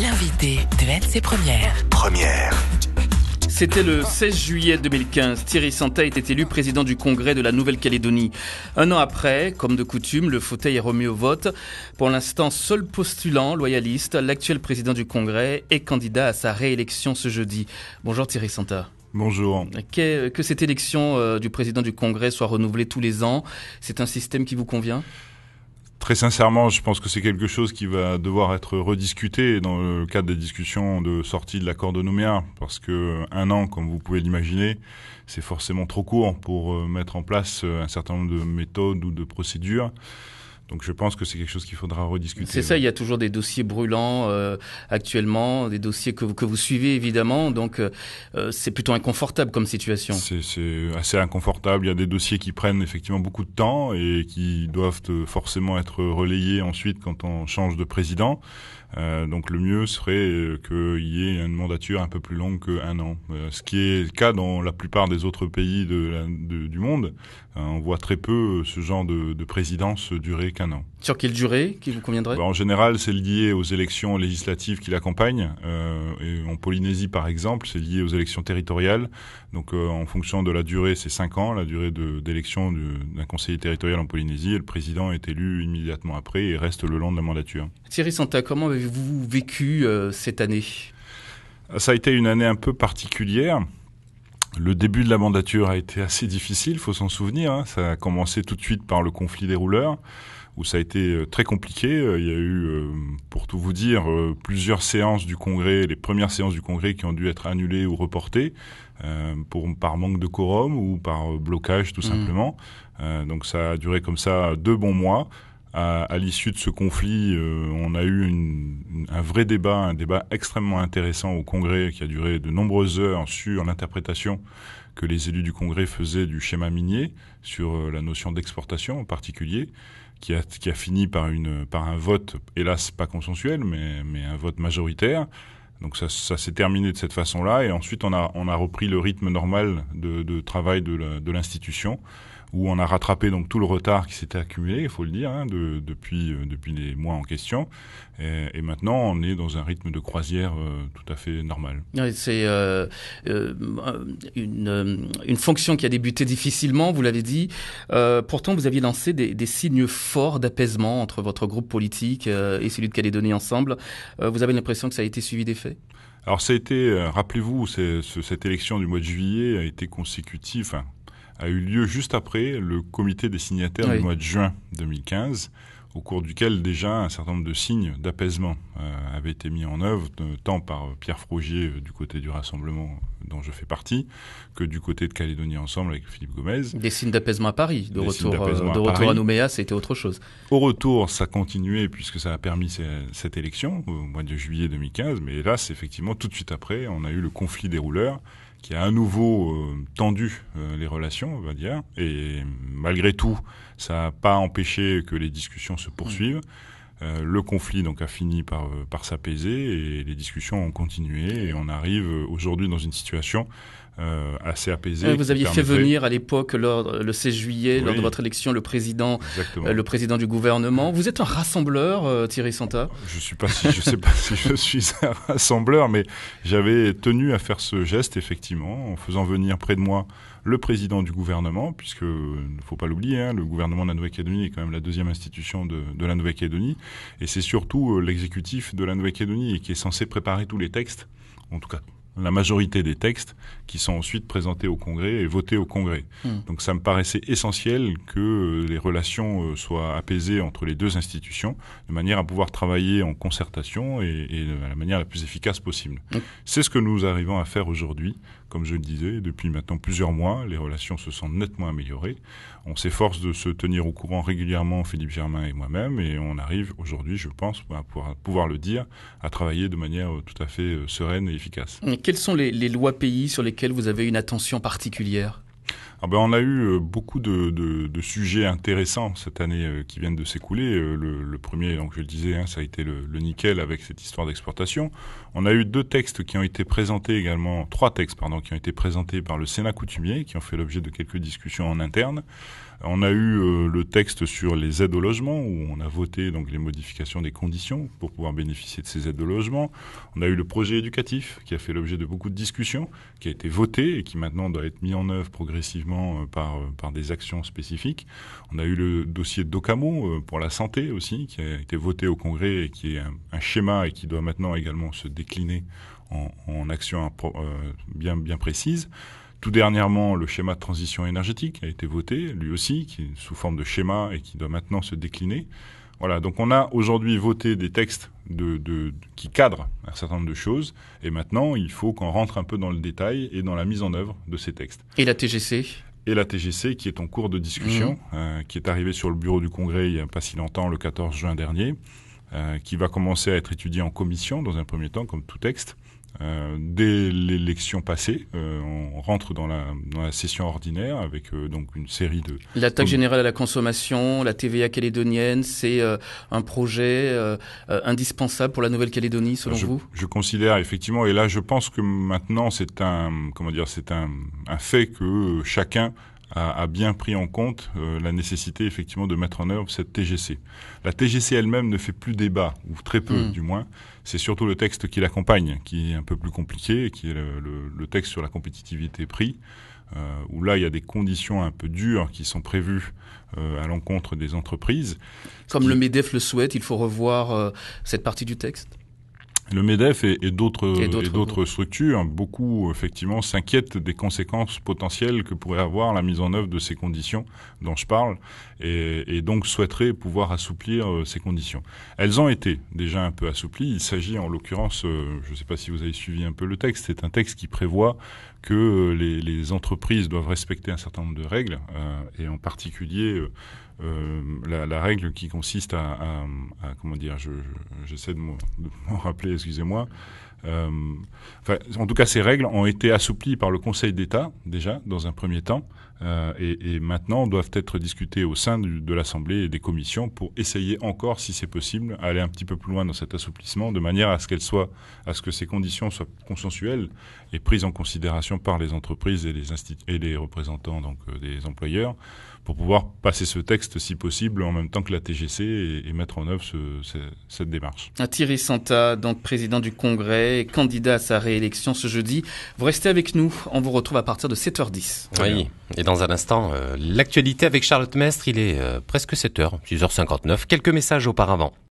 l'invité de ses Première. Première. C'était le 16 juillet 2015. Thierry Santa était élu président du Congrès de la Nouvelle-Calédonie. Un an après, comme de coutume, le fauteuil est remis au vote. Pour l'instant, seul postulant loyaliste, l'actuel président du Congrès est candidat à sa réélection ce jeudi. Bonjour Thierry Santa. Bonjour. Que, cette élection euh, du président du Congrès soit renouvelée tous les ans, c'est un système qui vous convient Très sincèrement, je pense que c'est quelque chose qui va devoir être rediscuté dans le cadre des discussions de sortie de l'accord de Nouméa, parce que un an, comme vous pouvez l'imaginer, c'est forcément trop court pour euh, mettre en place euh, un certain nombre de méthodes ou de procédures. Donc je pense que c'est quelque chose qu'il faudra rediscuter. C'est ça, il y a toujours des dossiers brûlants euh, actuellement, des dossiers que, que vous suivez évidemment, donc euh, euh, c'est plutôt inconfortable comme situation. C'est assez inconfortable, il y a des dossiers qui prennent effectivement beaucoup de temps et qui doivent forcément être relayés ensuite quand on change de président. Euh, donc le mieux serait qu'il y ait une mandature un peu plus longue qu'un an, ce qui est le cas dans la plupart des autres pays de du monde. on voit très peu ce genre de, de présidence durer sur quelle durée qui vous conviendrait bah, En général, c'est lié aux élections législatives qui l'accompagnent. Euh, et en Polynésie, par exemple, c'est lié aux élections territoriales. Donc, euh, en fonction de la durée, c'est 5 ans, la durée d'élection d'un conseiller territorial en Polynésie. le président est élu immédiatement après et reste le long de la mandature. Thierry Santa, comment avez-vous vécu euh, cette année ah, Ça a été une année un peu particulière. Le début de la mandature a été assez difficile, faut s'en souvenir. Hein. Ça a commencé tout de suite par le conflit des rouleurs où ça a été euh, très compliqué. Euh, il y a eu, euh, pour tout vous dire, plusieurs séances du Congrès, les premières séances du Congrès qui ont dû être annulées ou reportées par manque de quorum ou par blocage tout mmh. simplement. donc ça a duré comme ça deux bons mois à, l'issue de ce conflit, euh, on a eu un vrai débat, un débat extrêmement intéressant au Congrès qui a duré de nombreuses heures sur l'interprétation que les élus du Congrès faisaient du schéma minier, sur euh, la notion d'exportation en particulier, qui a, qui a fini par, une, par un vote, hélas pas consensuel, mais, mais un vote majoritaire. Donc ça, s'est terminé de cette façon-là, et ensuite on a, on a repris le rythme normal de, travail de l'institution où on a rattrapé donc tout le retard qui s'était accumulé, il faut le dire, hein, depuis, euh, depuis les mois en question. Et, maintenant, on est dans un rythme de croisière euh, tout à fait normal. c'est euh, euh, une, fonction qui a débuté difficilement, vous l'avez dit. pourtant, vous aviez lancé des, signes forts d'apaisement entre votre groupe politique et celui de Calédonie ensemble. vous avez l'impression que ça a été suivi des faits alors ça a été, rappelez-vous, cette élection du mois de juillet a été consécutive, enfin, a eu lieu juste après le comité des signataires du mois de juin 2015, au cours duquel déjà un certain nombre de signes d'apaisement euh, avaient été mis en œuvre, tant par Pierre Frogier euh, du côté du Rassemblement dont je fais partie, que du côté de Calédonie Ensemble avec Philippe Gomez. Des signes d'apaisement à Paris, de retour, euh, à, retour à Nouméa, c'était autre chose. Au retour, ça continuait puisque ça a permis cette élection au mois de juillet 2015, mais hélas, effectivement, tout de suite après, on a eu le conflit des rouleurs qui a à nouveau euh, tendu euh, les relations, on va dire. Et malgré tout, ça n'a pas empêché que les discussions se poursuivent. Mm. Euh, le conflit donc a fini par, euh, par s'apaiser et les discussions ont continué et on arrive euh, aujourd'hui dans une situation assez apaisée. Vous aviez fait venir à l'époque, le 16 juillet, lors de votre élection, le président, le président du gouvernement. Vous êtes un rassembleur, Thierry Santa Je suis pas, sais pas si je suis un rassembleur, mais j'avais tenu à faire ce geste effectivement, en faisant venir près de moi le président du gouvernement, puisque ne faut pas l'oublier, hein, le gouvernement de la Nouvelle-Calédonie est quand même la deuxième institution de, de la Nouvelle-Calédonie, et c'est surtout euh, l'exécutif de la Nouvelle-Calédonie qui est censé préparer tous les textes, en tout cas la majorité des textes qui sont ensuite présentés au Congrès et votés au Congrès. Hmm. Donc ça me paraissait essentiel que euh, les relations euh, soient apaisées entre les deux institutions de manière à pouvoir travailler en concertation et, de la manière la plus efficace possible. C'est ce que nous arrivons à faire aujourd'hui. Comme je le disais, depuis maintenant plusieurs mois, les relations se sont nettement améliorées. On s'efforce de se tenir au courant régulièrement, Philippe Germain et moi-même, et on arrive aujourd'hui, je pense, à bah, pouvoir, le dire, à travailler de manière euh, tout à fait sereine et efficace quelles sont les, lois pays sur lesquelles vous avez une attention particulière ah ben, on a eu euh, beaucoup de, sujets intéressants cette année euh, qui viennent de s'écouler. Euh, le, premier, donc je le disais, hein, ça a été le, nickel avec cette histoire d'exportation. On a eu deux textes qui ont été présentés également, trois textes pardon, qui ont été présentés par le Sénat coutumier, qui ont fait l'objet de quelques discussions en interne. On a eu le texte sur les aides au logement où on a voté donc les modifications des conditions pour pouvoir bénéficier de ces aides au logement. On a eu le projet éducatif qui a fait l'objet de beaucoup de discussions, qui a été voté et qui maintenant doit être mis en œuvre progressivement euh, euh, par, des actions spécifiques. On a eu le dossier d'Ocamo euh, pour la santé aussi, qui a été voté au Congrès et qui est un, schéma et qui doit maintenant également se décliner en, actions bien, bien précises. Tout dernièrement, le schéma de transition énergétique a été voté, lui aussi, qui sous forme de schéma et qui doit maintenant se décliner. Voilà, donc on a aujourd'hui voté des textes de, qui cadrent un certain nombre de choses, et maintenant il faut qu'on rentre un peu dans le détail et dans la mise en œuvre de ces textes. Et la TGC et la TGC qui est en cours de discussion, mmh. euh, qui est arrivée sur le bureau du Congrès il n'y a pas si longtemps, le 14 juin dernier, euh, qui va commencer à être étudiée en commission dans un premier temps, comme tout texte, euh, dès l'élection passée, euh, on rentre dans la, dans la, session ordinaire avec euh, donc une série de... L'attaque générale à la consommation, la TVA calédonienne, c'est un projet indispensable pour la Nouvelle-Calédonie selon je, vous Je considère effectivement, et là je pense que maintenant c'est un, comment dire, c'est un, un fait que chacun a, bien pris en compte euh, la nécessité effectivement de mettre en œuvre cette TGC. La TGC elle-même ne fait plus débat, ou très peu hmm. du moins. C'est surtout le texte qui l'accompagne qui est un peu plus compliqué, qui est le, texte sur la compétitivité prix, euh, où là il y a des conditions un peu dures qui sont prévues euh, à l'encontre des entreprises. Comme le MEDEF le souhaite, il faut revoir cette partie du texte le MEDEF et, d'autres structures, beaucoup effectivement, s'inquiètent des conséquences potentielles que pourrait avoir la mise en œuvre de ces conditions dont je parle, et, donc souhaiteraient pouvoir assouplir euh, ces conditions. Elles ont été déjà un peu assouplies. Il s'agit en l'occurrence, euh, je ne sais pas si vous avez suivi un peu le texte, c'est un texte qui prévoit que euh, les, entreprises doivent respecter un certain nombre de règles, et en particulier euh, la, la, règle qui consiste à, à, comment dire, j'essaie de m'en rappeler, excusez-moi, euh, en tout cas, ces règles ont été assouplies par le Conseil d'État déjà dans un premier temps, euh, et, maintenant doivent être discutées au sein de l'Assemblée et des commissions pour essayer encore, si c'est possible, aller un petit peu plus loin dans cet assouplissement, de manière à ce soient, à ce que ces conditions soient consensuelles et prises en considération par les entreprises et les, et les représentants donc euh, des employeurs pour pouvoir passer ce texte, si possible, en même temps que la TGC et, mettre en œuvre cette démarche. Thierry Santa, donc président du Congrès candidat à sa réélection ce jeudi. Vous restez avec nous, on vous retrouve à partir de 7h10. Oui, et dans un instant, euh, l'actualité avec Charlotte Mestre, il est euh, presque 7h, 6h59, quelques messages auparavant.